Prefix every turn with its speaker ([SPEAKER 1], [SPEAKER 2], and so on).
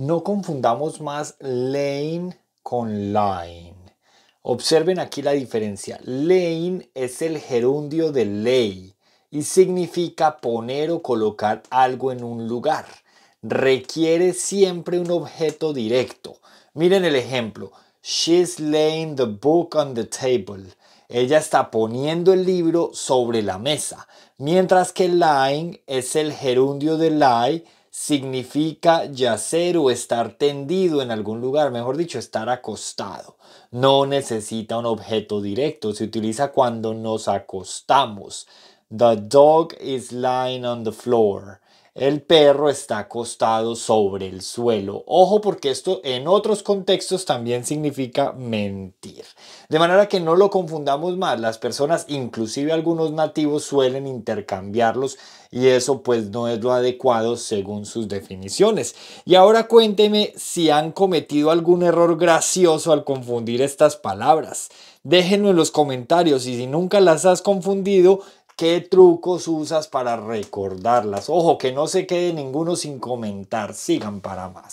[SPEAKER 1] No confundamos más lane con line. Observen aquí la diferencia. Lane es el gerundio de ley y significa poner o colocar algo en un lugar. Requiere siempre un objeto directo. Miren el ejemplo. She's laying the book on the table. Ella está poniendo el libro sobre la mesa. Mientras que line es el gerundio de lie significa yacer o estar tendido en algún lugar, mejor dicho, estar acostado. No necesita un objeto directo, se utiliza cuando nos acostamos. The dog is lying on the floor el perro está acostado sobre el suelo. Ojo porque esto en otros contextos también significa mentir. De manera que no lo confundamos más. Las personas, inclusive algunos nativos, suelen intercambiarlos y eso pues no es lo adecuado según sus definiciones. Y ahora cuénteme si han cometido algún error gracioso al confundir estas palabras. Déjenlo en los comentarios y si nunca las has confundido, ¿Qué trucos usas para recordarlas? Ojo, que no se quede ninguno sin comentar. Sigan para más.